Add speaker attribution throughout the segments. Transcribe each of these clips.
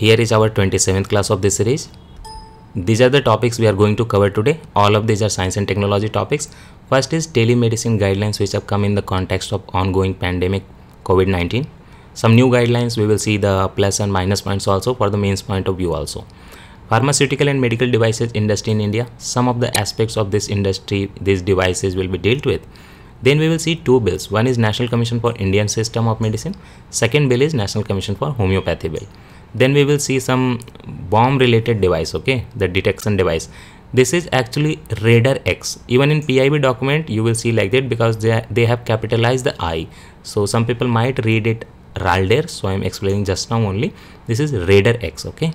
Speaker 1: Here is our 27th class of this series. These are the topics we are going to cover today. All of these are science and technology topics. First is telemedicine guidelines which have come in the context of ongoing pandemic COVID-19. Some new guidelines we will see the plus and minus points also for the means point of view also pharmaceutical and medical devices industry in India. Some of the aspects of this industry, these devices will be dealt with. Then we will see two bills. One is National Commission for Indian System of Medicine. Second bill is National Commission for Homeopathy Bill then we will see some bomb related device okay the detection device this is actually radar x even in pib document you will see like that because they, they have capitalized the i so some people might read it RALDER so I'm explaining just now only this is radar X okay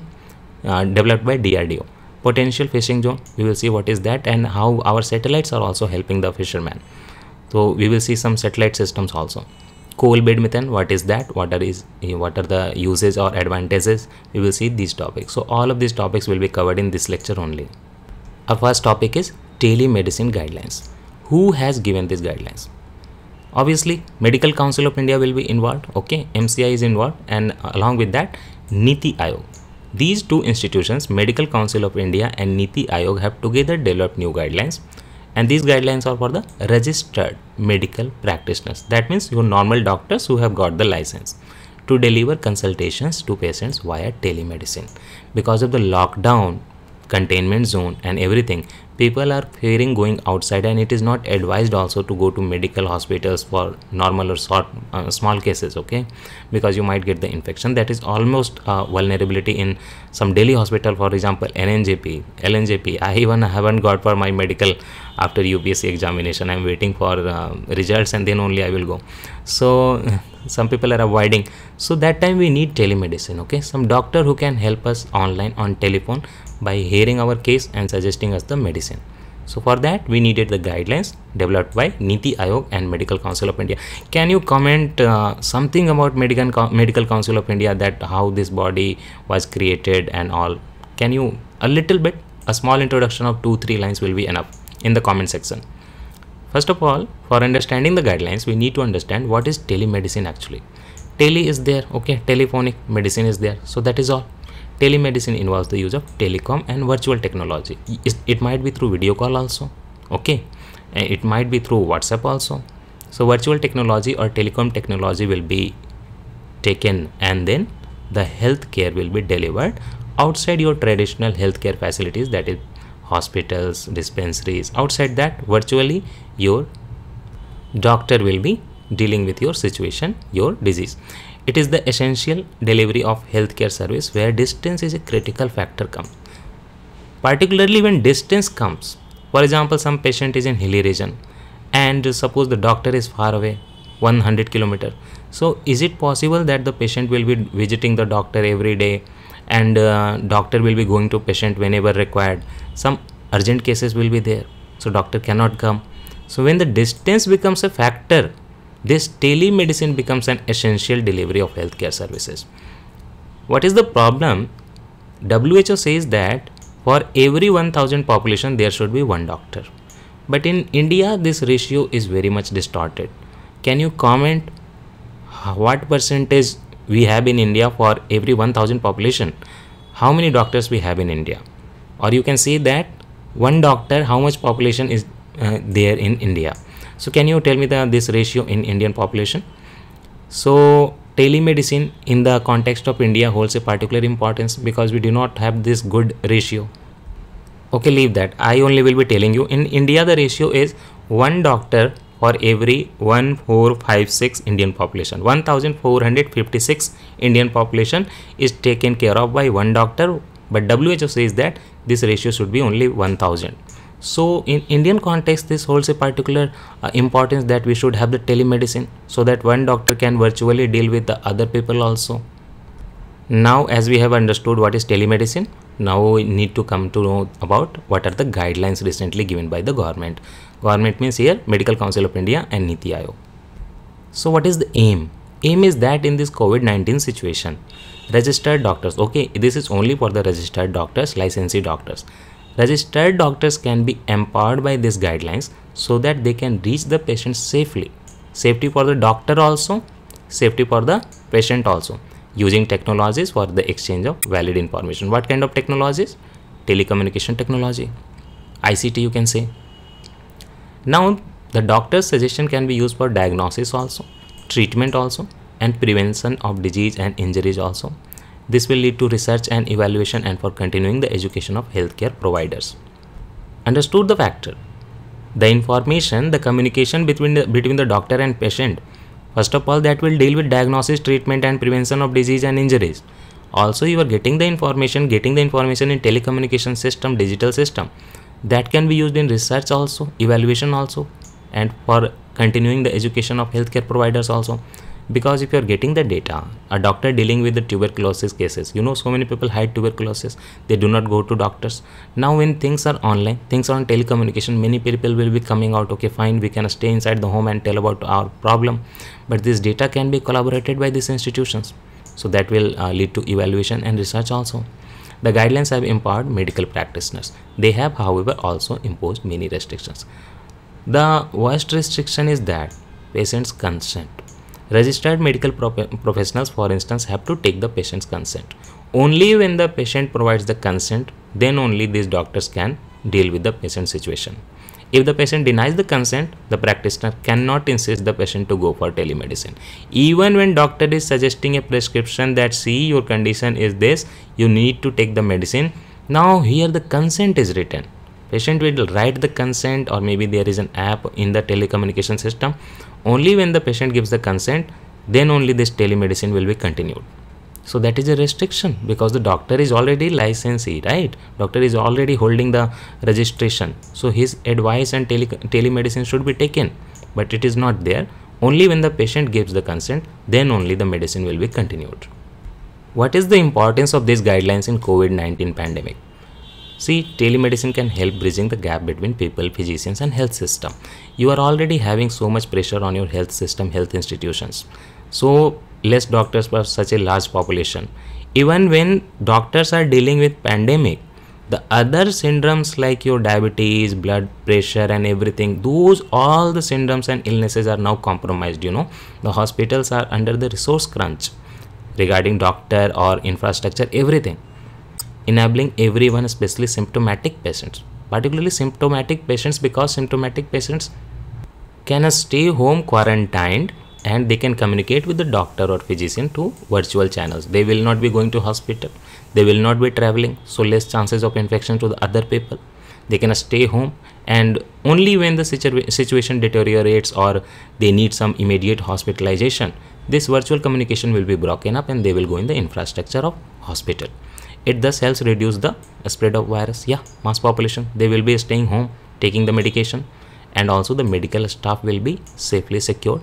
Speaker 1: uh, developed by DRDO potential fishing zone we will see what is that and how our satellites are also helping the fisherman so we will see some satellite systems also coal bed methane what is that what are is what are the uses or advantages we will see these topics so all of these topics will be covered in this lecture only our first topic is telemedicine guidelines who has given these guidelines obviously medical council of india will be involved okay mci is involved and along with that niti ayog these two institutions medical council of india and niti ayog have together developed new guidelines and these guidelines are for the registered medical practitioners that means your normal doctors who have got the license to deliver consultations to patients via telemedicine because of the lockdown containment zone and everything people are fearing going outside and it is not advised also to go to medical hospitals for normal or short, uh, small cases okay because you might get the infection that is almost uh, vulnerability in some delhi hospital for example nngp LNJP. i even haven't got for my medical after upsc examination i'm waiting for uh, results and then only i will go so some people are avoiding so that time we need telemedicine okay some doctor who can help us online on telephone by hearing our case and suggesting us the medicine. So for that we needed the guidelines developed by Niti Aayog and Medical Council of India. Can you comment uh, something about Medical Medical Council of India that how this body was created and all? Can you a little bit a small introduction of two three lines will be enough in the comment section. First of all, for understanding the guidelines, we need to understand what is telemedicine actually. Tele is there, okay, telephonic medicine is there. So that is all telemedicine involves the use of telecom and virtual technology it might be through video call also okay it might be through whatsapp also so virtual technology or telecom technology will be taken and then the healthcare will be delivered outside your traditional healthcare facilities that is hospitals dispensaries outside that virtually your doctor will be dealing with your situation your disease it is the essential delivery of healthcare service where distance is a critical factor comes. Particularly when distance comes, for example, some patient is in hilly region and suppose the doctor is far away, 100 kilometer. So is it possible that the patient will be visiting the doctor every day and uh, doctor will be going to patient whenever required. Some urgent cases will be there, so doctor cannot come. So when the distance becomes a factor this telemedicine becomes an essential delivery of healthcare services. What is the problem? WHO says that for every 1000 population there should be one doctor. But in India this ratio is very much distorted. Can you comment what percentage we have in India for every 1000 population? How many doctors we have in India? Or you can say that one doctor how much population is uh, there in India. So can you tell me the this ratio in Indian population? So telemedicine in the context of India holds a particular importance because we do not have this good ratio. Okay, leave that. I only will be telling you in India the ratio is one doctor for every 1456 Indian population. 1456 Indian population is taken care of by one doctor but WHO says that this ratio should be only 1000 so in indian context this holds a particular uh, importance that we should have the telemedicine so that one doctor can virtually deal with the other people also now as we have understood what is telemedicine now we need to come to know about what are the guidelines recently given by the government government means here medical council of india and niti ayog so what is the aim aim is that in this covid-19 situation registered doctors okay this is only for the registered doctors licensee doctors Registered doctors can be empowered by these guidelines so that they can reach the patient safely. Safety for the doctor also, safety for the patient also using technologies for the exchange of valid information. What kind of technologies? Telecommunication technology, ICT you can say. Now the doctor's suggestion can be used for diagnosis also, treatment also and prevention of disease and injuries also. This will lead to research and evaluation and for continuing the education of healthcare providers. Understood the factor. The information, the communication between the, between the doctor and patient. First of all, that will deal with diagnosis, treatment and prevention of disease and injuries. Also, you are getting the information, getting the information in telecommunication system, digital system. That can be used in research also, evaluation also, and for continuing the education of healthcare providers also because if you are getting the data a doctor dealing with the tuberculosis cases you know so many people have tuberculosis they do not go to doctors now when things are online things are on telecommunication many people will be coming out okay fine we can stay inside the home and tell about our problem but this data can be collaborated by these institutions so that will uh, lead to evaluation and research also the guidelines have empowered medical practitioners they have however also imposed many restrictions the worst restriction is that patient's consent Registered medical professionals, for instance, have to take the patient's consent. Only when the patient provides the consent, then only these doctors can deal with the patient situation. If the patient denies the consent, the practitioner cannot insist the patient to go for telemedicine. Even when doctor is suggesting a prescription that see your condition is this, you need to take the medicine. Now here the consent is written patient will write the consent or maybe there is an app in the telecommunication system only when the patient gives the consent then only this telemedicine will be continued so that is a restriction because the doctor is already licensee right doctor is already holding the registration so his advice and tele telemedicine should be taken but it is not there only when the patient gives the consent then only the medicine will be continued what is the importance of these guidelines in covid-19 pandemic See, telemedicine can help bridging the gap between people, physicians and health system. You are already having so much pressure on your health system, health institutions. So less doctors for such a large population. Even when doctors are dealing with pandemic, the other syndromes like your diabetes, blood pressure and everything, those all the syndromes and illnesses are now compromised, you know. The hospitals are under the resource crunch regarding doctor or infrastructure, everything enabling everyone, especially symptomatic patients. Particularly symptomatic patients because symptomatic patients can stay home quarantined and they can communicate with the doctor or physician through virtual channels. They will not be going to hospital. They will not be traveling. So less chances of infection to the other people. They can stay home and only when the situa situation deteriorates or they need some immediate hospitalization, this virtual communication will be broken up and they will go in the infrastructure of hospital it thus helps reduce the spread of virus yeah mass population they will be staying home taking the medication and also the medical staff will be safely secured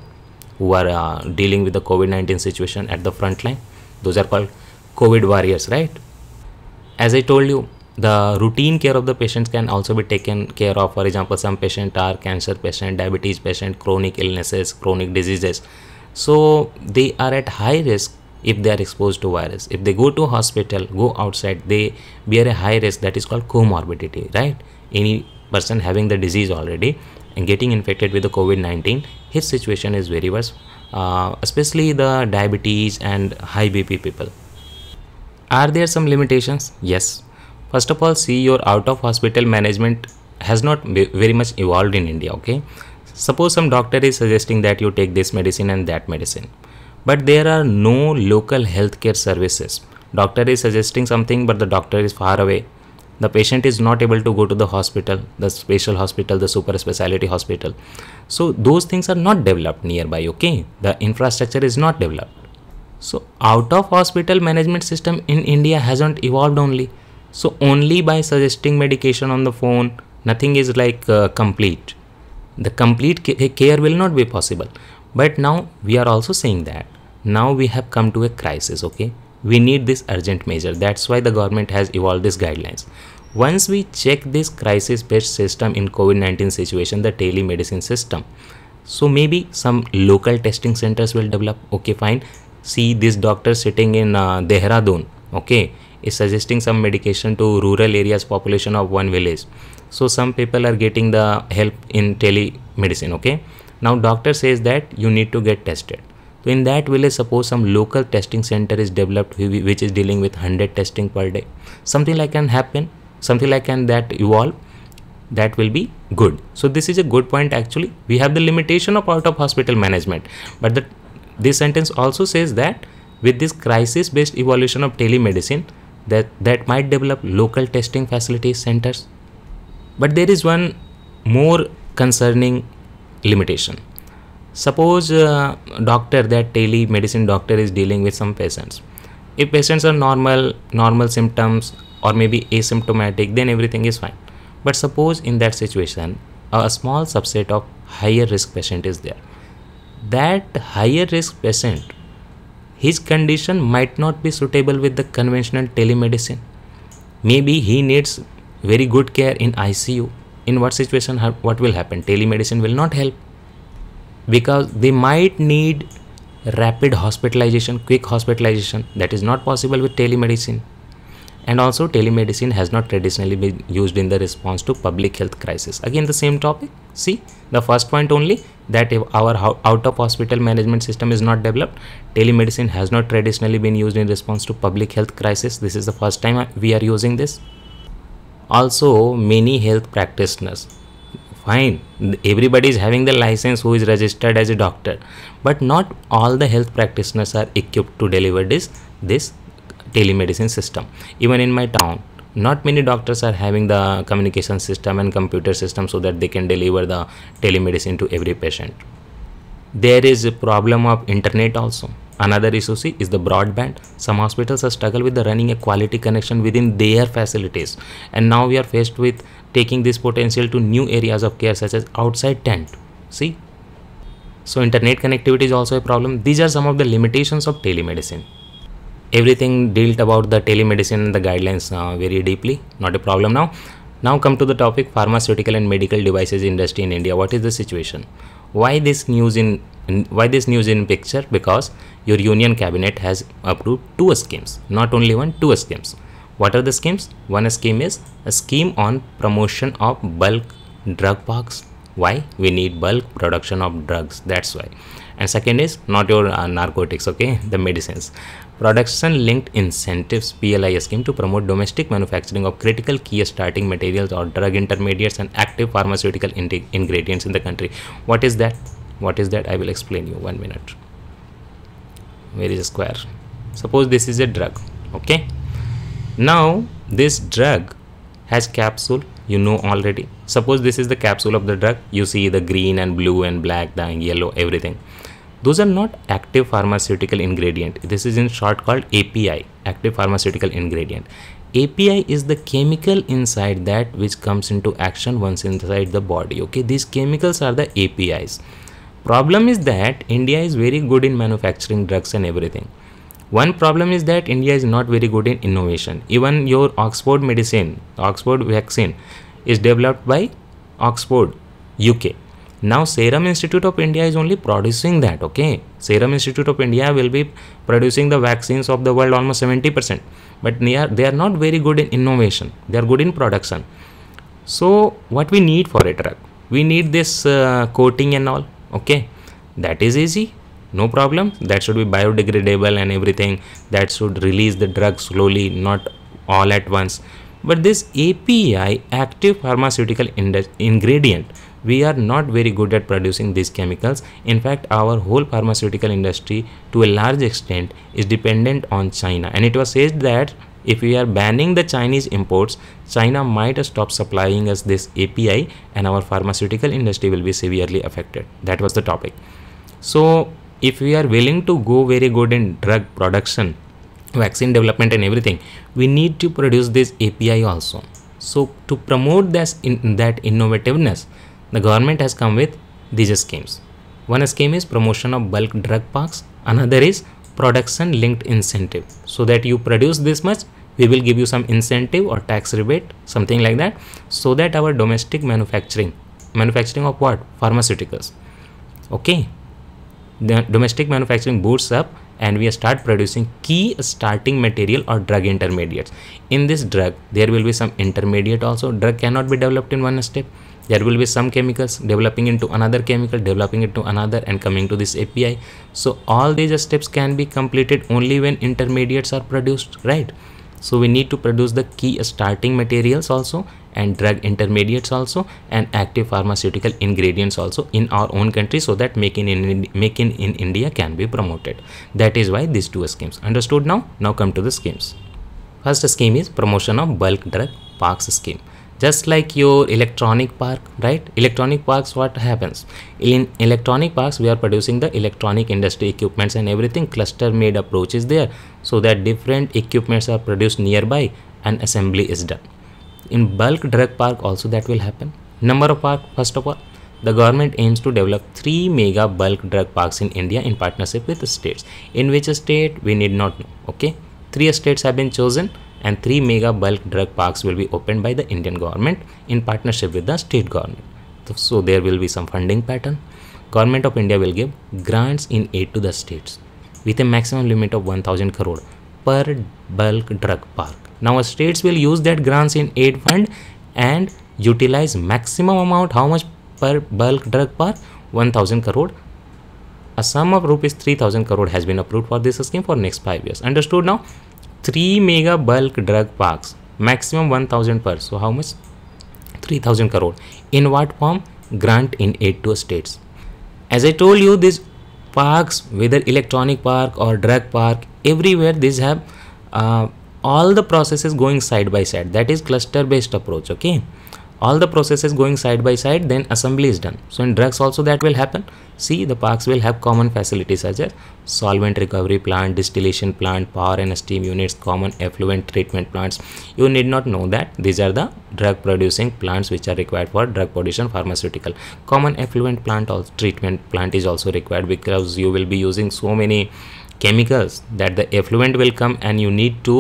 Speaker 1: who are uh, dealing with the covid-19 situation at the front line those are called covid warriors right as i told you the routine care of the patients can also be taken care of for example some patients are cancer patient diabetes patient chronic illnesses chronic diseases so they are at high risk if they are exposed to virus if they go to hospital go outside they bear a high risk that is called comorbidity right any person having the disease already and getting infected with the covid-19 his situation is very worse uh, especially the diabetes and high bp people are there some limitations yes first of all see your out of hospital management has not very much evolved in india okay suppose some doctor is suggesting that you take this medicine and that medicine but there are no local healthcare services. Doctor is suggesting something, but the doctor is far away. The patient is not able to go to the hospital, the special hospital, the super specialty hospital. So those things are not developed nearby, okay? The infrastructure is not developed. So out of hospital management system in India hasn't evolved only. So only by suggesting medication on the phone, nothing is like uh, complete. The complete care will not be possible. But now we are also saying that now we have come to a crisis, okay? We need this urgent measure. That's why the government has evolved these guidelines. Once we check this crisis based system in COVID-19 situation, the telemedicine system. So maybe some local testing centers will develop. Okay, fine. See this doctor sitting in uh, Dehradun, okay, is suggesting some medication to rural areas population of one village. So some people are getting the help in telemedicine, okay now doctor says that you need to get tested so in that village suppose some local testing center is developed which is dealing with 100 testing per day something like can happen something like can that evolve that will be good so this is a good point actually we have the limitation of out of hospital management but the, this sentence also says that with this crisis based evolution of telemedicine that that might develop local testing facilities centers but there is one more concerning limitation suppose a uh, doctor that telemedicine doctor is dealing with some patients if patients are normal normal symptoms or maybe asymptomatic then everything is fine but suppose in that situation a small subset of higher risk patient is there that higher risk patient his condition might not be suitable with the conventional telemedicine maybe he needs very good care in icu in what situation what will happen telemedicine will not help because they might need rapid hospitalization quick hospitalization that is not possible with telemedicine and also telemedicine has not traditionally been used in the response to public health crisis again the same topic see the first point only that if our out of hospital management system is not developed telemedicine has not traditionally been used in response to public health crisis this is the first time uh, we are using this also many health practitioners fine everybody is having the license who is registered as a doctor but not all the health practitioners are equipped to deliver this this telemedicine system even in my town not many doctors are having the communication system and computer system so that they can deliver the telemedicine to every patient there is a problem of internet also Another issue is the broadband. Some hospitals have struggled with the running a quality connection within their facilities. And now we are faced with taking this potential to new areas of care such as outside tent. See? So internet connectivity is also a problem. These are some of the limitations of telemedicine. Everything dealt about the telemedicine and the guidelines uh, very deeply. Not a problem now. Now come to the topic pharmaceutical and medical devices industry in India. What is the situation? Why this news in and why this news in picture? Because your union cabinet has approved two schemes, not only one, two schemes. What are the schemes? One scheme is a scheme on promotion of bulk drug box. Why? We need bulk production of drugs. That's why. And second is not your uh, narcotics, okay? The medicines. Production linked incentives PLI scheme to promote domestic manufacturing of critical key starting materials or drug intermediates and active pharmaceutical in ingredients in the country. What is that? what is that i will explain you one minute where is a square suppose this is a drug okay now this drug has capsule you know already suppose this is the capsule of the drug you see the green and blue and black the yellow everything those are not active pharmaceutical ingredient this is in short called api active pharmaceutical ingredient API is the chemical inside that which comes into action once inside the body okay these chemicals are the APIs Problem is that India is very good in manufacturing drugs and everything. One problem is that India is not very good in innovation. Even your Oxford medicine, Oxford vaccine is developed by Oxford, UK. Now Serum Institute of India is only producing that, okay? Serum Institute of India will be producing the vaccines of the world almost 70%. But they are, they are not very good in innovation. They are good in production. So what we need for a drug? We need this uh, coating and all okay that is easy no problem that should be biodegradable and everything that should release the drug slowly not all at once but this api active pharmaceutical ingredient we are not very good at producing these chemicals in fact our whole pharmaceutical industry to a large extent is dependent on china and it was said that if we are banning the Chinese imports, China might stop supplying us this API and our pharmaceutical industry will be severely affected. That was the topic. So if we are willing to go very good in drug production, vaccine development and everything, we need to produce this API also. So to promote this in that innovativeness, the government has come with these schemes. One scheme is promotion of bulk drug parks, another is production linked incentive so that you produce this much we will give you some incentive or tax rebate something like that so that our domestic manufacturing manufacturing of what pharmaceuticals okay the domestic manufacturing boosts up and we start producing key starting material or drug intermediates in this drug there will be some intermediate also drug cannot be developed in one step there will be some chemicals developing into another chemical developing into another and coming to this api so all these steps can be completed only when intermediates are produced right so we need to produce the key starting materials also and drug intermediates also and active pharmaceutical ingredients also in our own country so that making in making in india can be promoted that is why these two schemes understood now now come to the schemes first scheme is promotion of bulk drug parks scheme just like your electronic park right electronic parks what happens in electronic parks we are producing the electronic industry equipments and everything cluster made approach is there so that different equipments are produced nearby and assembly is done in bulk drug park also that will happen number of park first of all the government aims to develop three mega bulk drug parks in india in partnership with states in which state we need not know okay three states have been chosen and three mega bulk drug parks will be opened by the Indian government in partnership with the state government. So there will be some funding pattern. Government of India will give grants in aid to the states with a maximum limit of 1000 crore per bulk drug park. Now states will use that grants in aid fund and utilize maximum amount how much per bulk drug park 1000 crore a sum of rupees 3000 crore has been approved for this scheme for next 5 years understood now 3 mega bulk drug parks maximum 1000 per so how much 3000 crore in what form grant in 82 states as i told you these parks whether electronic park or drug park everywhere these have uh, all the processes going side by side that is cluster based approach okay all the processes going side by side then assembly is done so in drugs also that will happen see the parks will have common facilities such as solvent recovery plant distillation plant power and steam units common effluent treatment plants you need not know that these are the drug producing plants which are required for drug production pharmaceutical common effluent plant or treatment plant is also required because you will be using so many chemicals that the effluent will come and you need to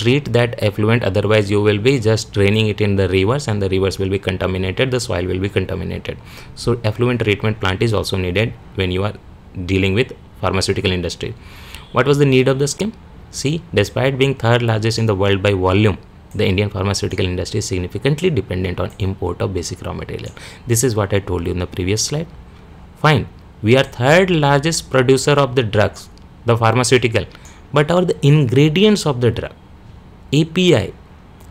Speaker 1: treat that effluent otherwise you will be just draining it in the rivers and the rivers will be contaminated the soil will be contaminated so effluent treatment plant is also needed when you are dealing with pharmaceutical industry what was the need of the scheme see despite being third largest in the world by volume the Indian pharmaceutical industry is significantly dependent on import of basic raw material. This is what I told you in the previous slide. Fine, we are third largest producer of the drugs, the pharmaceutical, but are the ingredients of the drug? API,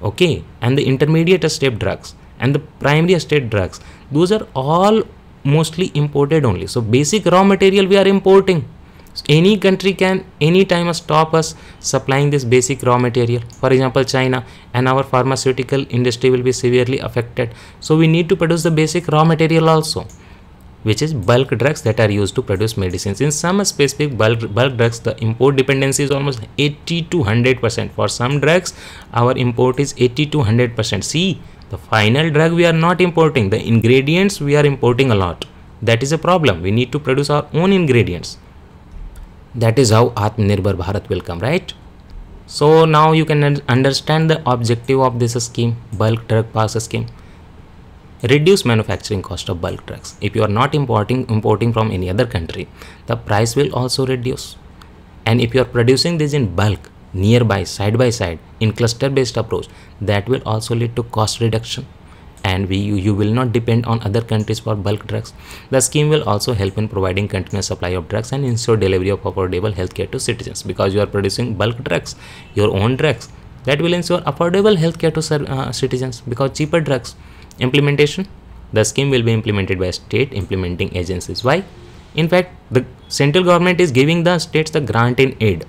Speaker 1: okay, and the intermediate step drugs and the primary step drugs, those are all mostly imported only. So basic raw material we are importing. So any country can anytime stop us supplying this basic raw material. For example, China and our pharmaceutical industry will be severely affected. So we need to produce the basic raw material also which is bulk drugs that are used to produce medicines. In some specific bulk, bulk drugs, the import dependency is almost 80 to 100%. For some drugs, our import is 80 to 100%. See, the final drug we are not importing, the ingredients we are importing a lot. That is a problem. We need to produce our own ingredients. That is how Atmanirbhar Bharat will come, right? So now you can understand the objective of this scheme, bulk drug pass scheme reduce manufacturing cost of bulk trucks. If you are not importing importing from any other country, the price will also reduce. And if you are producing this in bulk, nearby, side by side, in cluster based approach, that will also lead to cost reduction and we, you, you, will not depend on other countries for bulk drugs. The scheme will also help in providing continuous supply of drugs and ensure delivery of affordable healthcare to citizens because you are producing bulk drugs, your own drugs. That will ensure affordable healthcare to uh, citizens because cheaper drugs Implementation The scheme will be implemented by state implementing agencies. Why? In fact, the central government is giving the states the grant in aid.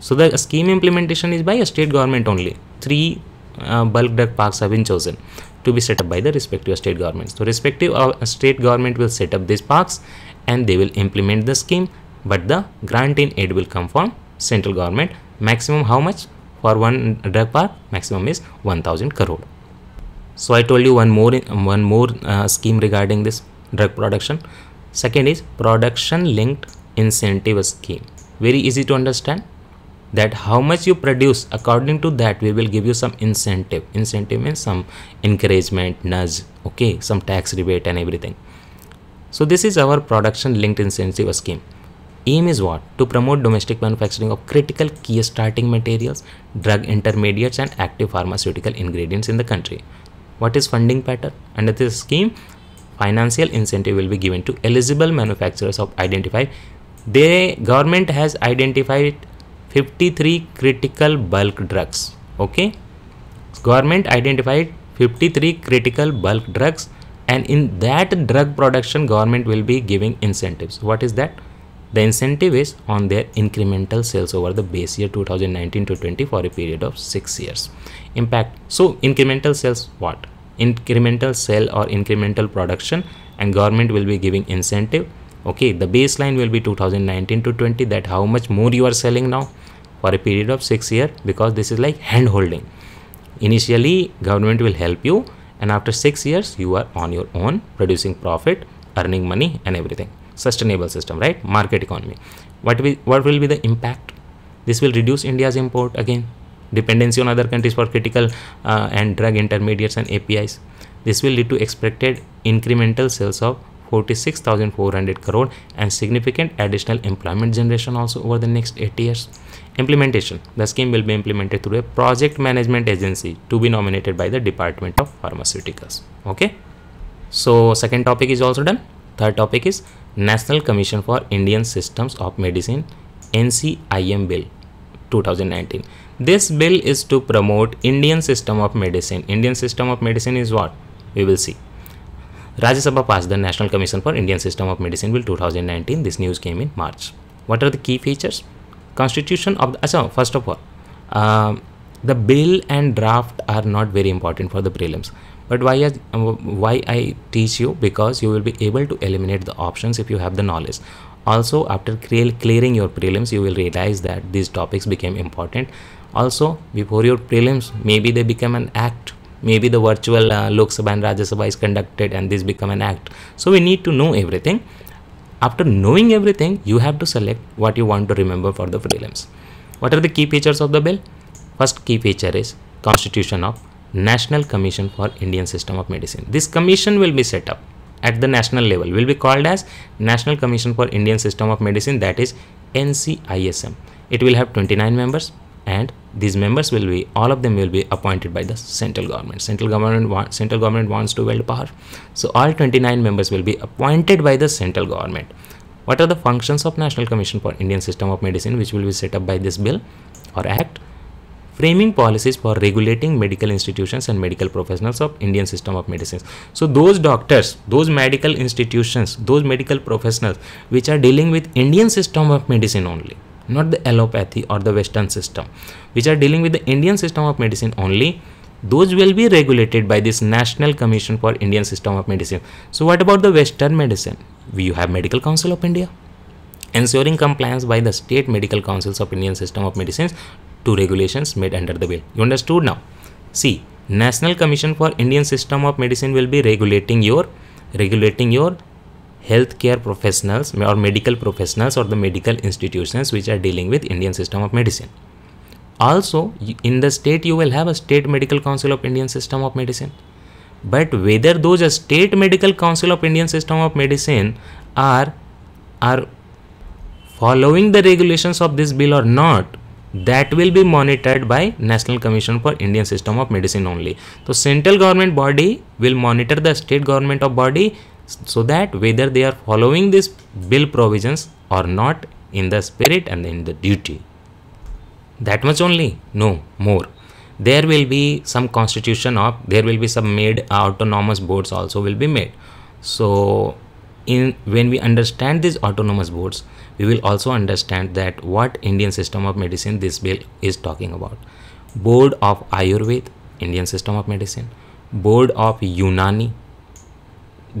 Speaker 1: So the scheme implementation is by a state government only. Three uh, bulk duck parks have been chosen to be set up by the respective state governments. So respective uh, state government will set up these parks and they will implement the scheme but the grant in aid will come from central government. Maximum how much for one duck park? Maximum is 1000 crore so i told you one more one more uh, scheme regarding this drug production second is production linked incentive scheme very easy to understand that how much you produce according to that we will give you some incentive incentive means some encouragement nudge okay some tax rebate and everything so this is our production linked incentive scheme aim is what to promote domestic manufacturing of critical key starting materials drug intermediates and active pharmaceutical ingredients in the country what is funding pattern under this scheme financial incentive will be given to eligible manufacturers of identified the government has identified 53 critical bulk drugs okay government identified 53 critical bulk drugs and in that drug production government will be giving incentives what is that the incentive is on their incremental sales over the base year 2019 to 20 for a period of 6 years. Impact. So incremental sales what? Incremental sale or incremental production and government will be giving incentive. Okay, the baseline will be 2019 to 20 that how much more you are selling now for a period of 6 year because this is like hand holding. Initially government will help you and after 6 years you are on your own producing profit, earning money and everything sustainable system right market economy what will what will be the impact this will reduce india's import again dependency on other countries for critical uh, and drug intermediates and apis this will lead to expected incremental sales of 46400 crore and significant additional employment generation also over the next 8 years implementation the scheme will be implemented through a project management agency to be nominated by the department of pharmaceuticals okay so second topic is also done third topic is National Commission for Indian Systems of Medicine NCIM Bill 2019. This bill is to promote Indian system of medicine. Indian system of medicine is what? We will see. Rajya Sabha passed the National Commission for Indian System of Medicine Bill 2019. This news came in March. What are the key features? Constitution of the, achha, uh, first of all, uh, the bill and draft are not very important for the prelims but why I, um, why I teach you because you will be able to eliminate the options if you have the knowledge also after clearing your prelims you will realize that these topics became important also before your prelims maybe they become an act maybe the virtual uh, Lok Sabha and Rajya Sabha is conducted and this become an act so we need to know everything after knowing everything you have to select what you want to remember for the prelims what are the key features of the bill first key feature is constitution of National Commission for Indian System of Medicine. This commission will be set up at the national level will be called as National Commission for Indian System of Medicine that is NCISM. It will have 29 members and these members will be all of them will be appointed by the central government central government wa central government wants to wield power so all 29 members will be appointed by the central government what are the functions of national commission for indian system of medicine which will be set up by this bill or act framing policies for regulating medical institutions and medical professionals of Indian system of medicines. So those doctors, those medical institutions, those medical professionals which are dealing with Indian system of medicine only, not the allopathy or the western system, which are dealing with the Indian system of medicine only, those will be regulated by this National Commission for Indian System of Medicine. So what about the western medicine? You have Medical Council of India ensuring compliance by the State Medical Council's of Indian System of Medicines to regulations made under the bill. You understood now? See, National Commission for Indian System of Medicine will be regulating your regulating your healthcare professionals or medical professionals or the medical institutions which are dealing with Indian system of medicine. Also, in the state you will have a state medical council of Indian system of medicine. But whether those uh, state medical council of Indian system of medicine are are following the regulations of this bill or not that will be monitored by national commission for indian system of medicine only so central government body will monitor the state government of body so that whether they are following this bill provisions or not in the spirit and in the duty that much only no more there will be some constitution of there will be some made autonomous boards also will be made so in when we understand these autonomous boards we will also understand that what Indian system of medicine this bill is talking about. Board of Ayurveda, Indian system of medicine, Board of Unani,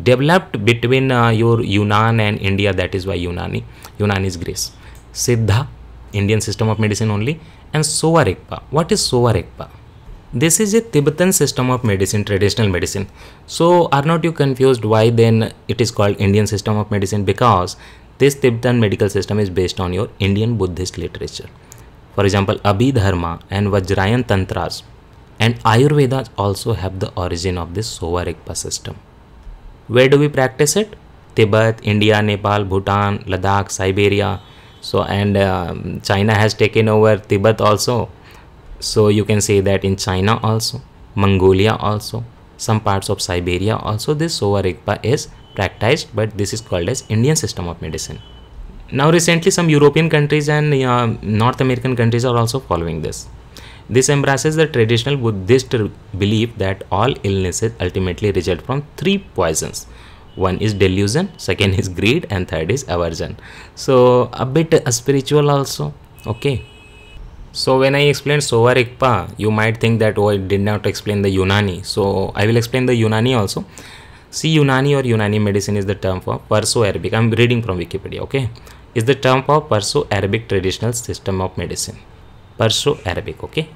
Speaker 1: developed between uh, your Yunnan and India, that is why Unani, Unani is Greece, Siddha, Indian system of medicine only, and Sovarekpa. What is Sovarekpa? This is a Tibetan system of medicine, traditional medicine. So are not you confused why then it is called Indian system of medicine? Because this Tibetan medical system is based on your Indian Buddhist literature. For example, Abhidharma and Vajrayan Tantras and Ayurveda also have the origin of this Sova Rigpa system. Where do we practice it? Tibet, India, Nepal, Bhutan, Ladakh, Siberia. So, and um, China has taken over Tibet also. So, you can say that in China also, Mongolia also, some parts of Siberia also, this Sova Rigpa is practiced but this is called as Indian system of medicine. Now recently some European countries and uh, North American countries are also following this. This embraces the traditional Buddhist belief that all illnesses ultimately result from three poisons. One is delusion, second is greed and third is aversion. So a bit uh, spiritual also, okay. So when I explained sovarikpa Rigpa, you might think that oh I did not explain the yunani So I will explain the yunani also. See, Unani or Unani medicine is the term for Perso-Arabic. I'm reading from Wikipedia, okay? Is the term for Perso-Arabic traditional system of medicine. Perso-Arabic, okay?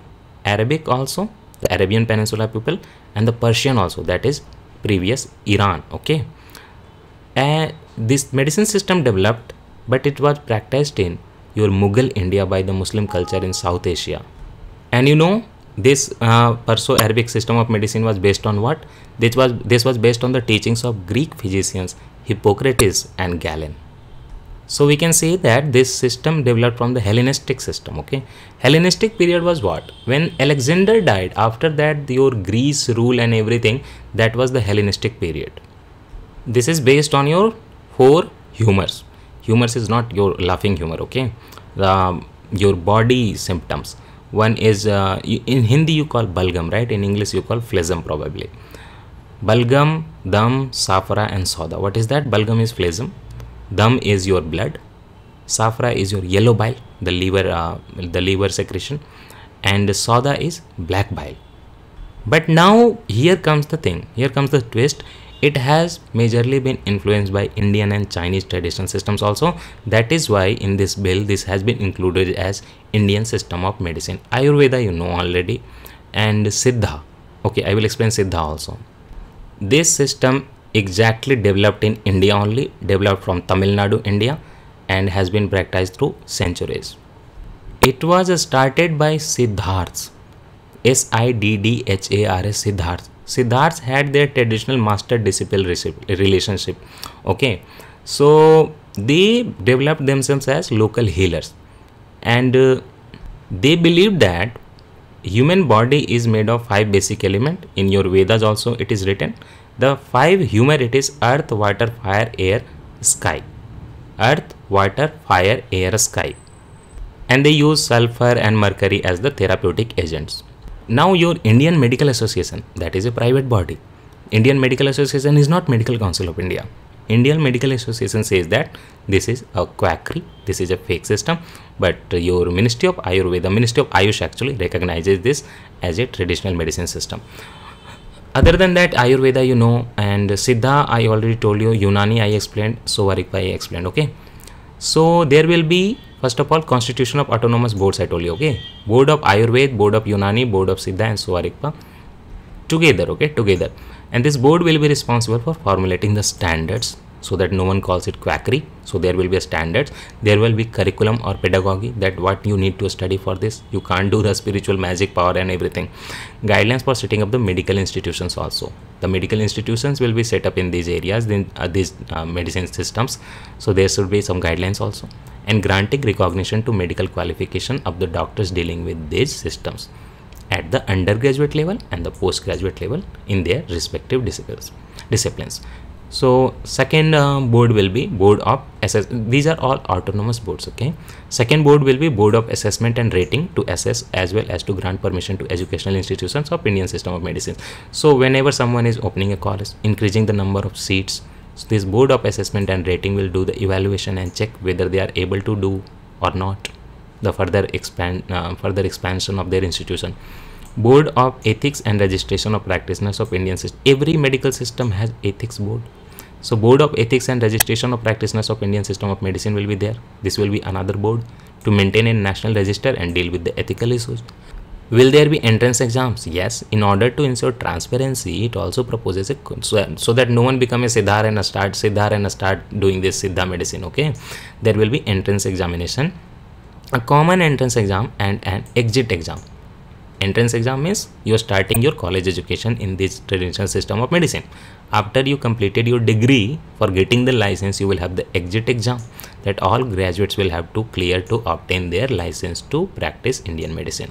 Speaker 1: Arabic also, the Arabian Peninsula people, and the Persian also, that is previous Iran, okay? Uh, this medicine system developed, but it was practiced in your Mughal India by the Muslim culture in South Asia. And you know, this uh, Perso Arabic system of medicine was based on what? This was, this was based on the teachings of Greek physicians Hippocrates and Galen. So we can say that this system developed from the Hellenistic system, okay. Hellenistic period was what? When Alexander died, after that your Greece rule and everything, that was the Hellenistic period. This is based on your four humors. Humors is not your laughing humor, okay. Um, your body symptoms one is uh, in hindi you call balgam right in english you call phlegm probably balgam dam safra and soda what is that balgam is phlegm dam is your blood safra is your yellow bile the liver uh, the liver secretion and soda is black bile but now here comes the thing here comes the twist it has majorly been influenced by Indian and Chinese traditional systems also. That is why in this bill, this has been included as Indian system of medicine. Ayurveda, you know already, and Siddha. Okay, I will explain Siddha also. This system exactly developed in India only, developed from Tamil Nadu, India, and has been practiced through centuries. It was started by Siddharth, S-I-D-D-H-A-R-S Siddharth Siddharths had their traditional master disciple relationship. Okay, so they developed themselves as local healers, and uh, they believed that human body is made of five basic element. In your Vedas also it is written. The five human it is earth, water, fire, air, sky. Earth, water, fire, air, sky. And they use sulfur and mercury as the therapeutic agents. Now your Indian Medical Association, that is a private body. Indian Medical Association is not Medical Council of India. Indian Medical Association says that this is a quackery, this is a fake system, but your Ministry of Ayurveda, Ministry of Ayush actually recognizes this as a traditional medicine system. Other than that, Ayurveda you know and Siddha I already told you, Unani I explained, Sovarikpa I explained, okay. So there will be First of all, constitution of autonomous boards I told you, okay? Board of Ayurveda, Board of Unani, Board of Siddha and Swarikpa together, okay, together. And this board will be responsible for formulating the standards so that no one calls it quackery so there will be a standards there will be curriculum or pedagogy that what you need to study for this you can't do the spiritual magic power and everything guidelines for setting up the medical institutions also the medical institutions will be set up in these areas in uh, these uh, medicine systems so there should be some guidelines also and granting recognition to medical qualification of the doctors dealing with these systems at the undergraduate level and the postgraduate level in their respective disciplines so second uh, board will be board of assess these are all autonomous boards okay second board will be board of assessment and rating to assess as well as to grant permission to educational institutions of indian system of medicine so whenever someone is opening a college increasing the number of seats so this board of assessment and rating will do the evaluation and check whether they are able to do or not the further expand uh, further expansion of their institution Board of Ethics and Registration of Practitioners of Indian System. Every medical system has ethics board. So Board of Ethics and Registration of Practitioners of Indian System of Medicine will be there. This will be another board to maintain a national register and deal with the ethical issues. Will there be entrance exams? Yes. In order to ensure transparency, it also proposes a so, so that no one become a Siddhar and a start Siddhar and a start doing this Siddha medicine. Okay, there will be entrance examination, a common entrance exam, and an exit exam entrance exam means you are starting your college education in this traditional system of medicine after you completed your degree for getting the license you will have the exit exam that all graduates will have to clear to obtain their license to practice indian medicine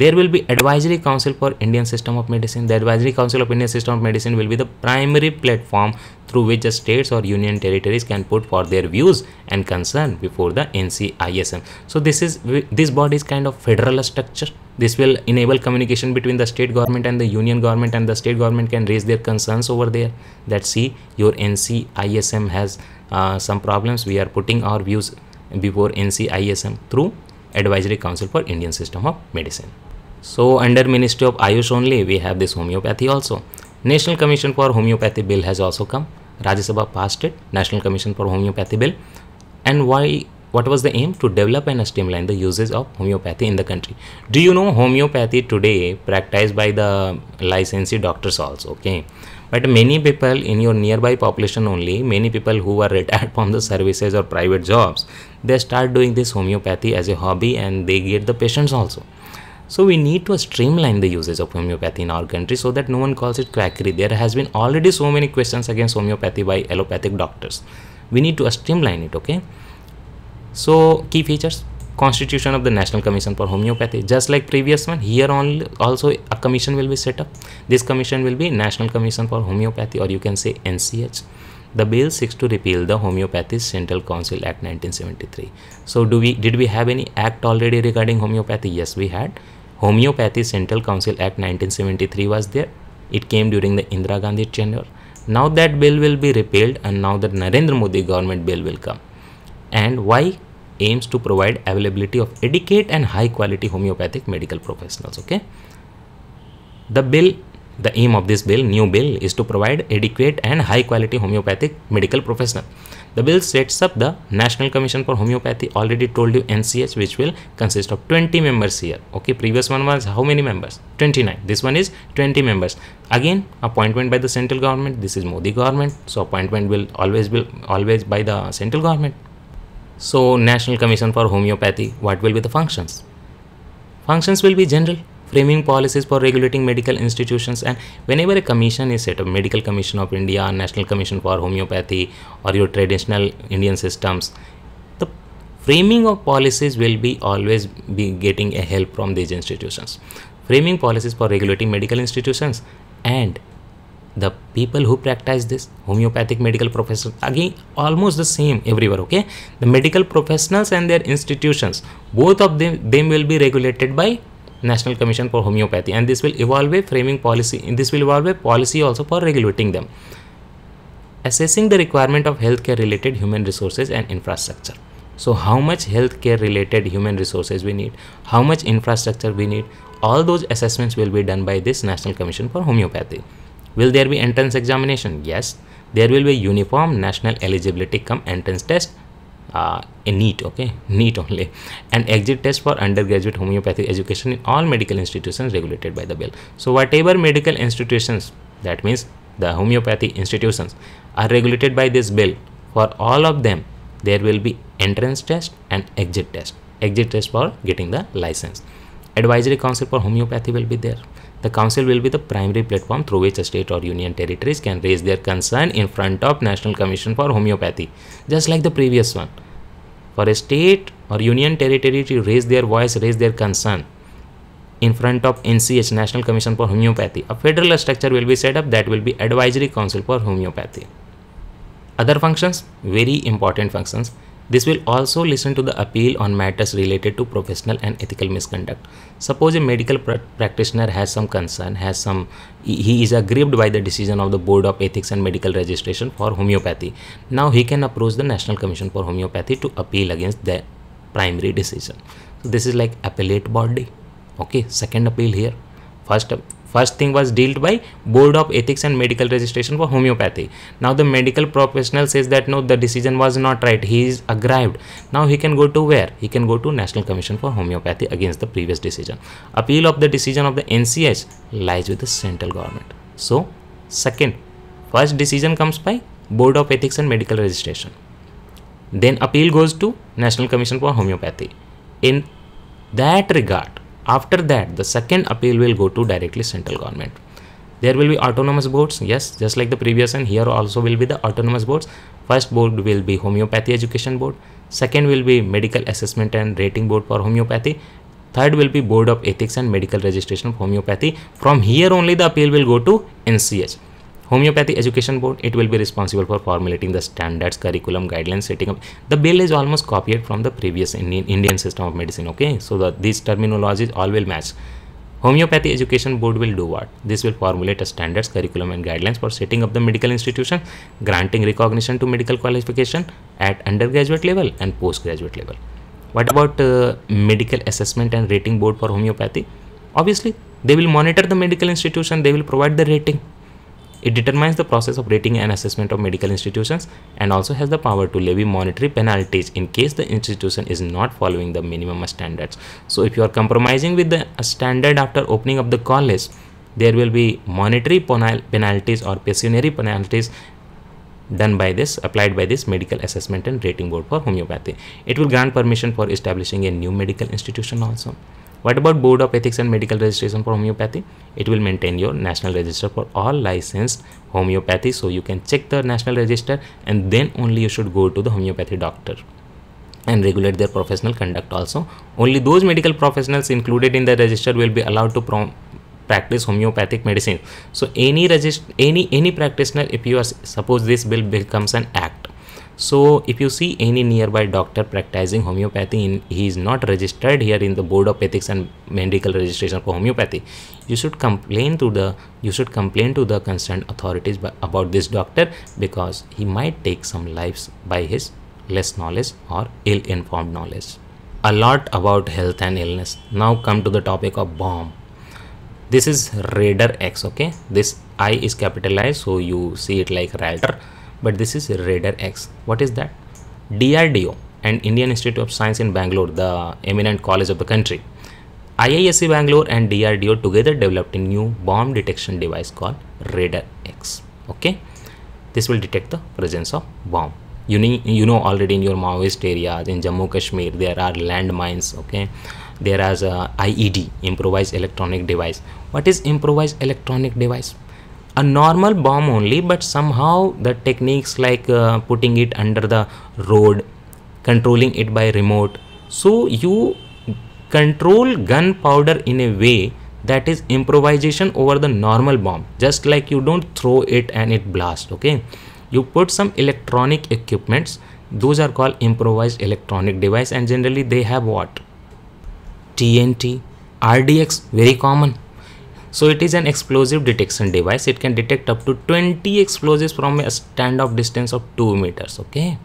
Speaker 1: there will be advisory council for indian system of medicine the advisory council of indian system of medicine will be the primary platform through which the states or union territories can put for their views and concern before the ncism so this is this body is kind of federal structure this will enable communication between the state government and the union government and the state government can raise their concerns over there that see your ncism has uh, some problems we are putting our views before ncism through advisory council for indian system of medicine so under Ministry of Ayush only we have this homeopathy also. National Commission for Homeopathy Bill has also come. Rajya Sabha passed it, National Commission for Homeopathy Bill. And why what was the aim to develop and streamline the uses of homeopathy in the country do you know homeopathy today practiced by the licensee doctors also okay but many people in your nearby population only many people who are retired from the services or private jobs they start doing this homeopathy as a hobby and they get the patients also so we need to streamline the usage of homeopathy in our country so that no one calls it quackery. There has been already so many questions against homeopathy by allopathic doctors. We need to streamline it, okay? So key features constitution of the national commission for homeopathy just like previous one here only also a commission will be set up this commission will be national commission for homeopathy or you can say nch the bill seeks to repeal the Homeopathy Central Council Act 1973. So do we did we have any act already regarding homeopathy? Yes, we had. Homeopathy Central Council Act 1973 was there. It came during the Indira Gandhi tenure. Now that bill will be repealed and now that Narendra Modi government bill will come. And why? Aims to provide availability of adequate and high quality homeopathic medical professionals. Okay. The bill the aim of this bill, new bill, is to provide adequate and high quality homeopathic medical professional. The bill sets up the National Commission for Homeopathy, already told you NCH, which will consist of 20 members here. Okay, previous one was how many members? 29. This one is 20 members. Again, appointment by the central government. This is Modi government. So appointment will always will always by the central government. So National Commission for Homeopathy, what will be the functions? Functions will be general framing policies for regulating medical institutions and whenever a commission is set up medical commission of india national commission for homeopathy or your traditional indian systems the framing of policies will be always be getting a help from these institutions framing policies for regulating medical institutions and the people who practice this homeopathic medical professionals again almost the same everywhere okay the medical professionals and their institutions both of them them will be regulated by National Commission for Homeopathy and this will evolve a framing policy this will evolve a policy also for regulating them assessing the requirement of healthcare related human resources and infrastructure so how much healthcare related human resources we need how much infrastructure we need all those assessments will be done by this National Commission for Homeopathy will there be entrance examination yes there will be uniform national eligibility come entrance test uh, a NEET, okay, NEET only, and exit test for undergraduate homeopathic education in all medical institutions regulated by the bill. So whatever medical institutions, that means the homeopathy institutions are regulated by this bill, for all of them, there will be entrance test and exit test, exit test for getting the license. Advisory council for homeopathy will be there. The council will be the primary platform through which state or union territories can raise their concern in front of National Commission for Homeopathy, just like the previous one. For a state or union territory to raise their voice, raise their concern in front of NCH National Commission for Homeopathy, a federal structure will be set up that will be Advisory Council for Homeopathy. Other functions, very important functions, this will also listen to the appeal on matters related to professional and ethical misconduct. Suppose a medical pr practitioner has some concern, has some, he is aggrieved by the decision of the Board of Ethics and Medical Registration for homeopathy. Now he can approach the National Commission for Homeopathy to appeal against the primary decision. So this is like appellate body. Okay, second appeal here. First First thing was dealt by Board of Ethics and Medical Registration for Homeopathy. Now the medical professional says that no, the decision was not right. He is aggrieved. Now he can go to where? He can go to National Commission for Homeopathy against the previous decision. Appeal of the decision of the NCH lies with the central government. So second, first decision comes by Board of Ethics and Medical Registration. Then appeal goes to National Commission for Homeopathy. In that regard, after that, the second appeal will go to directly central government. There will be autonomous boards, yes, just like the previous and here also will be the autonomous boards. First board will be homeopathy education board. Second will be medical assessment and rating board for homeopathy. Third will be board of ethics and medical registration of homeopathy. From here only the appeal will go to NCH. Homeopathy Education Board, it will be responsible for formulating the standards, curriculum, guidelines, setting up. The bill is almost copied from the previous Indian, Indian system of medicine, okay? So the, these terminologies all will match. Homeopathy Education Board will do what? This will formulate a standards, curriculum and guidelines for setting up the medical institution, granting recognition to medical qualification at undergraduate level and postgraduate level. What about uh, Medical Assessment and Rating Board for Homeopathy? Obviously, they will monitor the medical institution, they will provide the rating. It determines the process of rating and assessment of medical institutions and also has the power to levy monetary penalties in case the institution is not following the minimum standards. So if you are compromising with the standard after opening up the college, there will be monetary penalties or pecuniary penalties done by this applied by this medical assessment and rating board for homeopathy it will grant permission for establishing a new medical institution also what about Board of Ethics and Medical Registration for Homeopathy? It will maintain your national register for all licensed homeopathy. So you can check the national register and then only you should go to the homeopathy doctor and regulate their professional conduct also. Only those medical professionals included in the register will be allowed to practice homeopathic medicine. So any register, any any practitioner if you are suppose this bill becomes an act so if you see any nearby doctor practicing homeopathy, in, he is not registered here in the Board of Ethics and Medical Registration for Homeopathy. You should complain to the you should complain to the concerned authorities about this doctor because he might take some lives by his less knowledge or ill-informed knowledge. A lot about health and illness. Now come to the topic of bomb. This is radar X. Okay, this I is capitalized, so you see it like radar but this is radar X. What is that? DRDO and Indian Institute of Science in Bangalore, the eminent college of the country. IISc Bangalore and DRDO together developed a new bomb detection device called Radar X. Okay, this will detect the presence of bomb. You, need, you know already in your Maoist areas in Jammu Kashmir there are landmines. Okay, there is a IED improvised electronic device. What is improvised electronic device? a normal bomb only but somehow the techniques like uh, putting it under the road controlling it by remote so you control gunpowder in a way that is improvisation over the normal bomb just like you don't throw it and it blast okay you put some electronic equipments those are called improvised electronic device and generally they have what tnt rdx very common so it is an explosive detection device. It can detect up to 20 explosives from a standoff distance of 2 meters. Okay.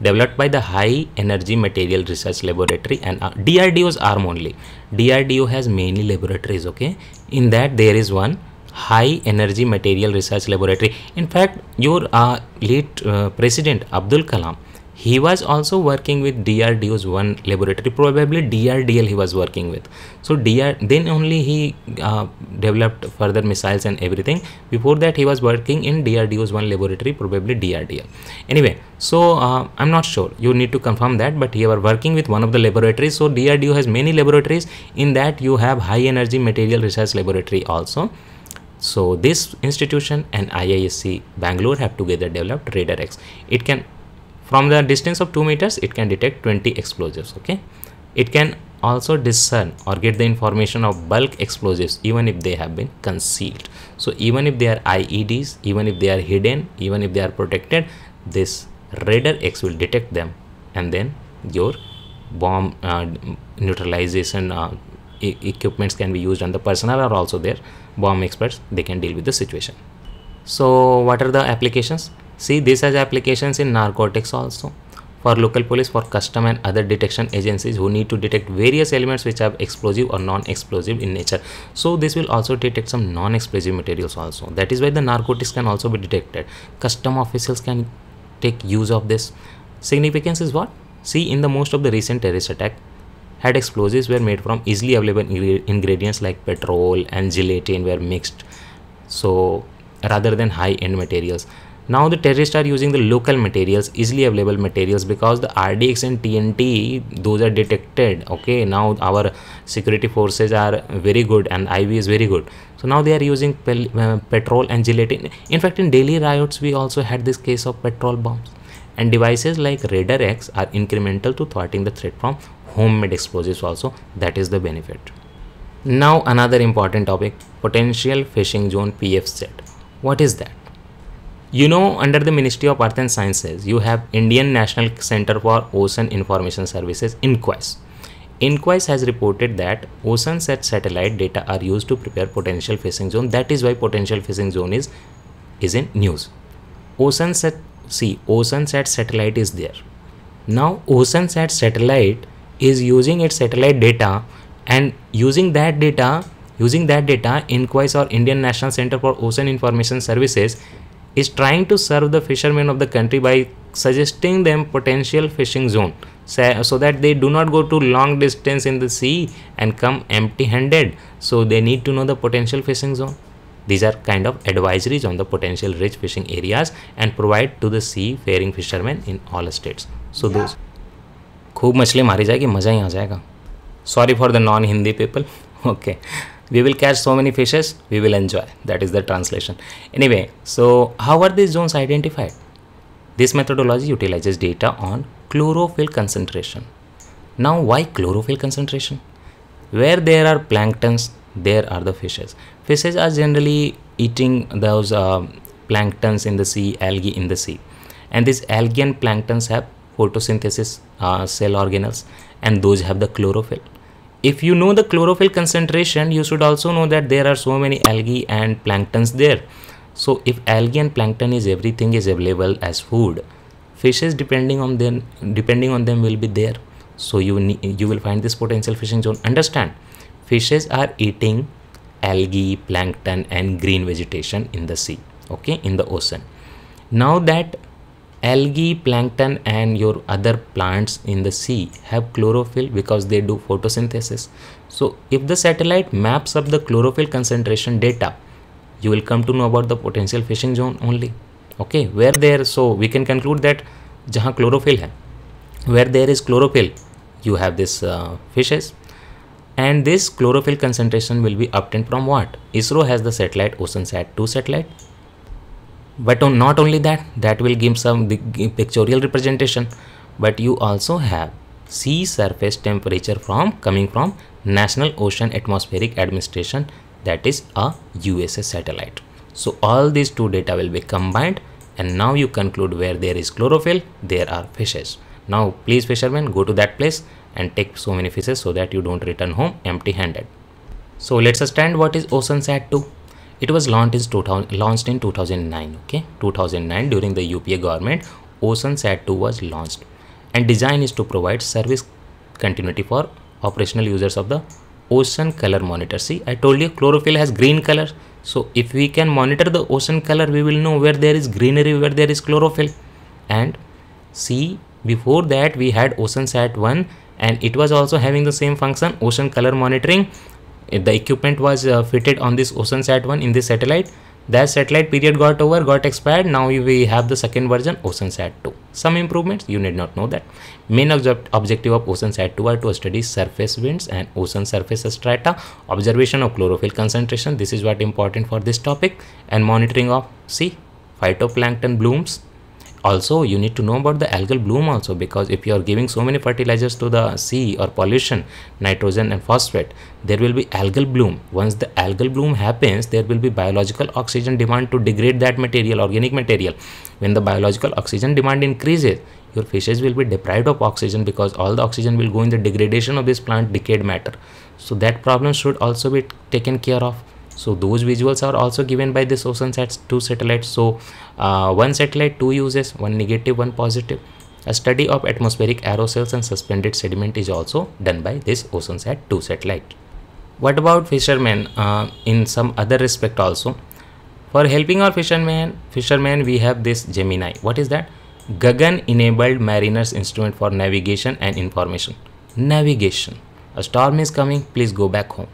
Speaker 1: Developed by the High Energy Material Research Laboratory and uh, DRDO's arm only. DRDO has many laboratories. Okay. In that there is one High Energy Material Research Laboratory. In fact, your uh, late uh, president Abdul Kalam he was also working with DRDO's one laboratory, probably DRDL he was working with. So DR, then only he uh, developed further missiles and everything. Before that, he was working in DRDO's one laboratory, probably DRDL. Anyway, so uh, I'm not sure. You need to confirm that, but you were working with one of the laboratories. So DRDO has many laboratories. In that, you have High Energy Material Research Laboratory also. So this institution and IISc Bangalore have together developed RadarX. It can from the distance of 2 meters it can detect 20 explosives okay it can also discern or get the information of bulk explosives even if they have been concealed so even if they are ieds even if they are hidden even if they are protected this radar x will detect them and then your bomb uh, neutralization uh, e equipments can be used and the personnel are also there bomb experts they can deal with the situation so what are the applications See, this has applications in narcotics also for local police for custom and other detection agencies who need to detect various elements which have explosive or non-explosive in nature so this will also detect some non-explosive materials also that is why the narcotics can also be detected custom officials can take use of this significance is what see in the most of the recent terrorist attack had explosives were made from easily available ingredients like petrol and gelatin were mixed so rather than high-end materials now the terrorists are using the local materials, easily available materials because the RDX and TNT, those are detected. Okay, now our security forces are very good and IV is very good. So now they are using uh, petrol and gelatin. In fact, in daily riots, we also had this case of petrol bombs. And devices like Radar X are incremental to thwarting the threat from homemade explosives also. That is the benefit. Now another important topic, potential phishing zone (PFZ). What is that? You know, under the Ministry of Earth and Sciences, you have Indian National Center for Ocean Information Services, INQUIS. INQUIS has reported that ocean set satellite data are used to prepare potential fishing zone. That is why potential fishing zone is, is in news. Ocean set, see, ocean set satellite is there. Now, ocean set satellite is using its satellite data and using that data, using that data, INQUIS or Indian National Center for Ocean Information Services is trying to serve the fishermen of the country by suggesting them potential fishing zone so that they do not go to long distance in the sea and come empty handed so they need to know the potential fishing zone these are kind of advisories on the potential rich fishing areas and provide to the seafaring fishermen in all states so yeah. those खूब मछली मारी जाएगी मज़ा ही आ जाएगा we will catch so many fishes we will enjoy that is the translation anyway so how are these zones identified this methodology utilizes data on chlorophyll concentration now why chlorophyll concentration where there are planktons there are the fishes fishes are generally eating those uh, planktons in the sea algae in the sea and these algae and planktons have photosynthesis uh, cell organelles and those have the chlorophyll if you know the chlorophyll concentration, you should also know that there are so many algae and planktons there. So if algae and plankton is everything is available as food, fishes depending on them depending on them will be there. So you you will find this potential fishing zone. Understand, fishes are eating algae, plankton and green vegetation in the sea, okay, in the ocean. Now that algae plankton and your other plants in the sea have chlorophyll because they do photosynthesis so if the satellite maps up the chlorophyll concentration data you will come to know about the potential fishing zone only okay where there so we can conclude that jahan chlorophyll hai where there is chlorophyll you have this uh, fishes and this chlorophyll concentration will be obtained from what isro has the satellite oceansat 2 satellite but on not only that that will give some pictorial representation but you also have sea surface temperature from coming from national ocean atmospheric administration that is a usa satellite so all these two data will be combined and now you conclude where there is chlorophyll there are fishes now please fishermen go to that place and take so many fishes so that you don't return home empty handed so let's understand what is ocean side 2 it was launched in, 2000, launched in 2009, okay? 2009 during the UPA government, OceanSat 2 was launched. And design is to provide service continuity for operational users of the ocean color monitor. See, I told you chlorophyll has green color. So if we can monitor the ocean color, we will know where there is greenery, where there is chlorophyll. And see, before that we had OceanSat 1 and it was also having the same function ocean color monitoring if the equipment was uh, fitted on this OceanSat 1 in this satellite, that satellite period got over, got expired. Now we have the second version OceanSat 2. Some improvements, you need not know that. Main object, objective of OceanSat 2 are to study surface winds and ocean surface strata, observation of chlorophyll concentration, this is what important for this topic, and monitoring of, see, phytoplankton blooms, also you need to know about the algal bloom also because if you are giving so many fertilizers to the sea or pollution nitrogen and phosphate there will be algal bloom once the algal bloom happens there will be biological oxygen demand to degrade that material organic material when the biological oxygen demand increases your fishes will be deprived of oxygen because all the oxygen will go in the degradation of this plant decayed matter so that problem should also be taken care of so those visuals are also given by this ocean sets two satellites so uh, one satellite two uses one negative one positive a study of atmospheric aerosols and suspended sediment is also done by this OceanSat 2 satellite. What about fishermen uh, in some other respect also? For helping our fishermen, fishermen we have this Gemini. What is that? Gagan enabled mariners instrument for navigation and information. Navigation. A storm is coming, please go back home.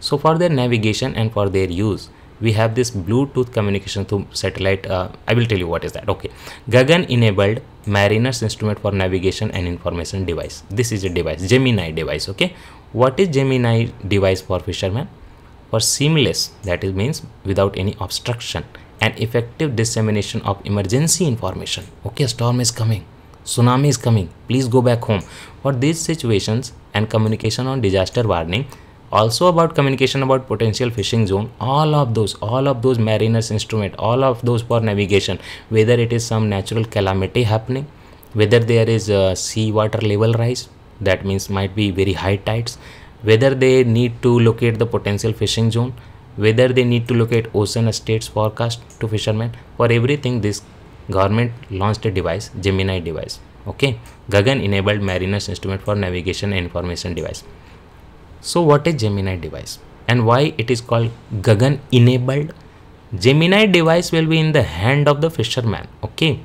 Speaker 1: So for their navigation and for their use, we have this Bluetooth communication through satellite. Uh, I will tell you what is that. Okay, Gagan enabled mariner's instrument for navigation and information device. This is a device, Gemini device. Okay, what is Gemini device for fishermen? For seamless, that is means without any obstruction and effective dissemination of emergency information. Okay, storm is coming, tsunami is coming. Please go back home. For these situations and communication on disaster warning, also about communication about potential fishing zone all of those all of those mariners instrument all of those for navigation whether it is some natural calamity happening whether there is a sea water level rise that means might be very high tides whether they need to locate the potential fishing zone whether they need to locate ocean states forecast to fishermen for everything this government launched a device gemini device okay gagan enabled mariners instrument for navigation information device so what is Gemini device and why it is called Gagan enabled? Gemini device will be in the hand of the fisherman. Okay.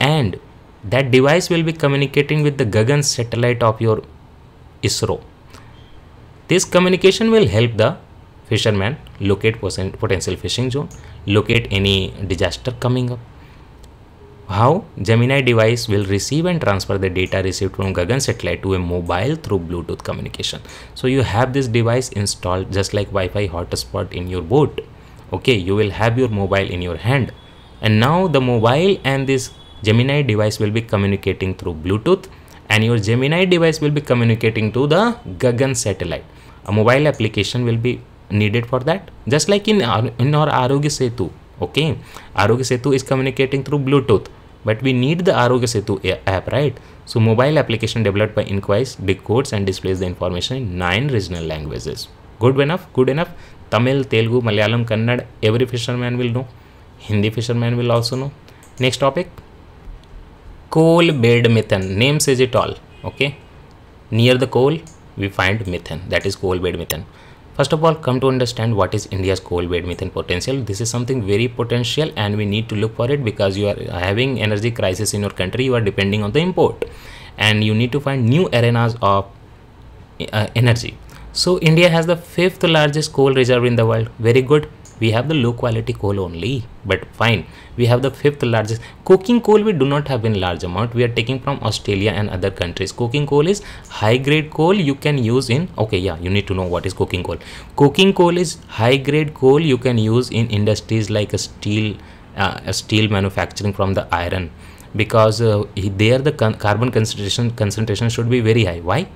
Speaker 1: And that device will be communicating with the Gagan satellite of your ISRO. This communication will help the fisherman locate potential fishing zone, locate any disaster coming up how Gemini device will receive and transfer the data received from Gagan satellite to a mobile through Bluetooth communication. So you have this device installed just like Wi-Fi hotspot in your boat. Okay, you will have your mobile in your hand. And now the mobile and this Gemini device will be communicating through Bluetooth and your Gemini device will be communicating to the Gagan satellite. A mobile application will be needed for that just like in, in our Arogya Setu. Okay, Arogya Setu is communicating through Bluetooth but we need the Arogya Setu app, right? So mobile application developed by Inquise decodes and displays the information in 9 regional languages. Good enough? Good enough? Tamil, Telugu, Malayalam, Kannada, every fisherman will know. Hindi fisherman will also know. Next topic. Coal bed methane. Name says it all. Okay. Near the coal, we find methane. That is coal bed methane. First of all, come to understand what is India's coal bed methane potential. This is something very potential and we need to look for it because you are having energy crisis in your country, you are depending on the import and you need to find new arenas of uh, energy. So India has the fifth largest coal reserve in the world. Very good we have the low quality coal only but fine we have the fifth largest cooking coal we do not have in large amount we are taking from australia and other countries Cooking coal is high grade coal you can use in okay yeah you need to know what is cooking coal Cooking coal is high grade coal you can use in industries like a steel uh, steel manufacturing from the iron because uh, there the con carbon concentration concentration should be very high why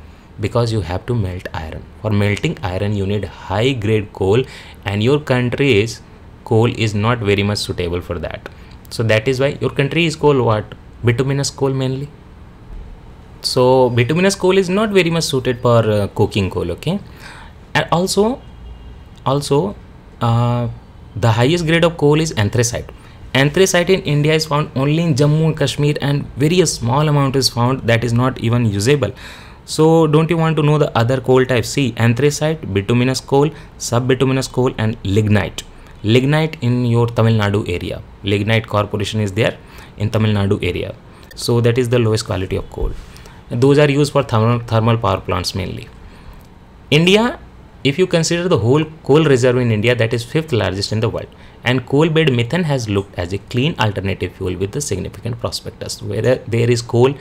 Speaker 1: because you have to melt iron for melting iron you need high grade coal and your country's coal is not very much suitable for that so that is why your country is coal what bituminous coal mainly so bituminous coal is not very much suited for uh, cooking coal okay and also also uh, the highest grade of coal is anthracite anthracite in india is found only in jammu and kashmir and very small amount is found that is not even usable so don't you want to know the other coal types? See anthracite, bituminous coal, subbituminous coal and lignite. Lignite in your Tamil Nadu area. Lignite corporation is there in Tamil Nadu area. So that is the lowest quality of coal. Those are used for thermal, thermal power plants mainly. India, if you consider the whole coal reserve in India, that is fifth largest in the world. And coal bed methane has looked as a clean alternative fuel with the significant prospectus. Whether there is coal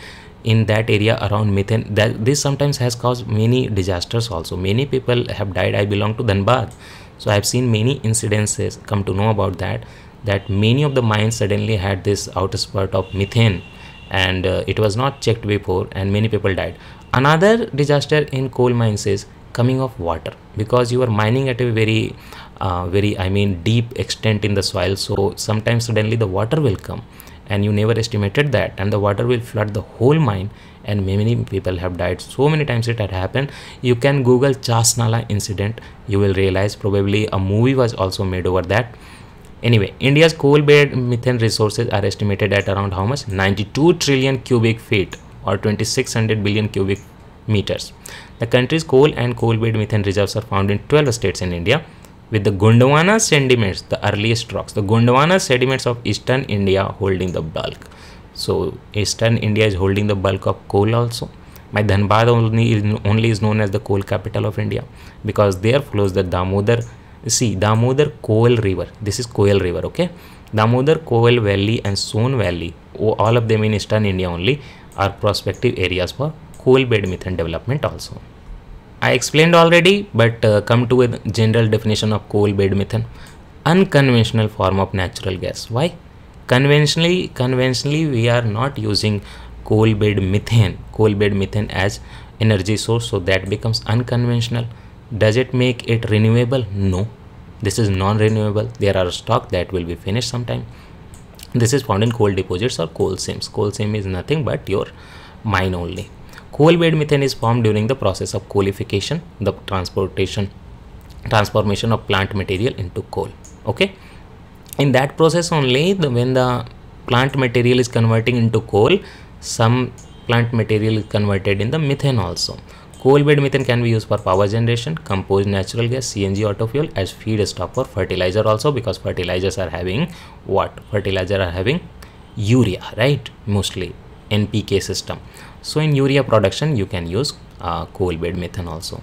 Speaker 1: in that area around methane that this sometimes has caused many disasters also many people have died i belong to dhanbad so i have seen many incidences come to know about that that many of the mines suddenly had this outspurt of methane and uh, it was not checked before and many people died another disaster in coal mines is coming of water because you are mining at a very uh, very i mean deep extent in the soil so sometimes suddenly the water will come and you never estimated that and the water will flood the whole mine and many people have died so many times it had happened you can google chasnala incident you will realize probably a movie was also made over that anyway india's coal bed methane resources are estimated at around how much 92 trillion cubic feet or 2600 billion cubic meters the country's coal and coal bed methane reserves are found in 12 states in india with the Gondwana sediments, the earliest rocks, the Gondwana sediments of eastern India holding the bulk. So eastern India is holding the bulk of coal also. My Dhanbad only is, only is known as the coal capital of India because there flows the Damodar See Damodar Coal River. This is Coal River, okay? Damodar Coal Valley and Son Valley, all of them in eastern India only are prospective areas for coal bed methane development also. I explained already but uh, come to a general definition of coal bed methane unconventional form of natural gas why conventionally conventionally we are not using coal bed methane coal bed methane as energy source so that becomes unconventional does it make it renewable no this is non-renewable there are stock that will be finished sometime this is found in coal deposits or coal seams coal seam is nothing but your mine only whole bed methane is formed during the process of coalification, the transportation, transformation of plant material into coal. Okay. In that process only, the, when the plant material is converting into coal, some plant material is converted in the methane also. Coal bed methane can be used for power generation, composed natural gas, CNG auto fuel as feedstock for fertilizer also because fertilizers are having what? Fertilizer are having urea, right? Mostly NPK system. So in urea production, you can use uh, coal bed methane also.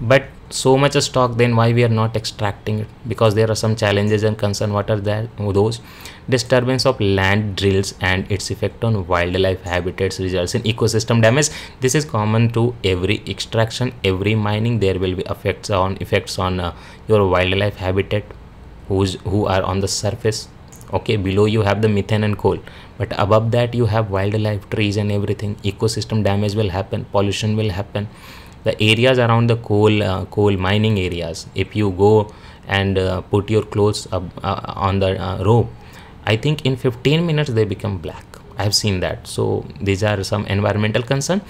Speaker 1: But so much stock, then why we are not extracting it? Because there are some challenges and concern. What are that? Those disturbance of land drills and its effect on wildlife habitats results in ecosystem damage. This is common to every extraction, every mining. There will be effects on effects on uh, your wildlife habitat, who's who are on the surface. Okay, below you have the methane and coal, but above that you have wildlife trees and everything ecosystem damage will happen pollution will happen the areas around the coal uh, coal mining areas if you go and uh, put your clothes up, uh, on the uh, rope i think in 15 minutes they become black i have seen that so these are some environmental concern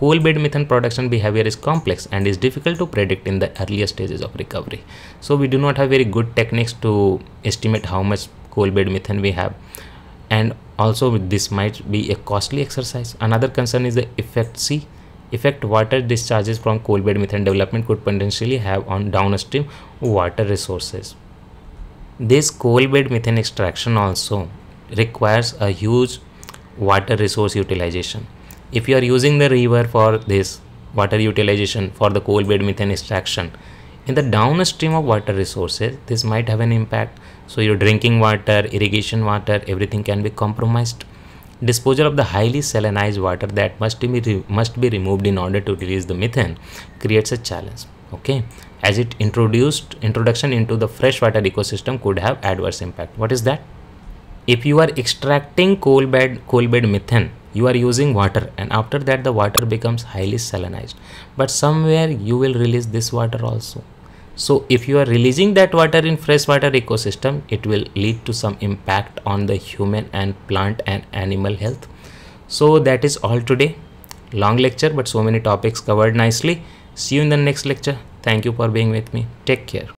Speaker 1: coal bed methane production behavior is complex and is difficult to predict in the earlier stages of recovery so we do not have very good techniques to estimate how much coal bed methane we have and also this might be a costly exercise. Another concern is the effect C effect water discharges from coal bed methane development could potentially have on downstream water resources. This coal bed methane extraction also requires a huge water resource utilization. If you are using the river for this water utilization for the coal bed methane extraction, in the downstream of water resources, this might have an impact so your drinking water irrigation water everything can be compromised disposal of the highly salinized water that must be must be removed in order to release the methane creates a challenge okay as it introduced introduction into the freshwater ecosystem could have adverse impact what is that if you are extracting coal bed coal bed methane you are using water and after that the water becomes highly salinized but somewhere you will release this water also so if you are releasing that water in freshwater ecosystem, it will lead to some impact on the human and plant and animal health. So that is all today. Long lecture, but so many topics covered nicely. See you in the next lecture. Thank you for being with me. Take care.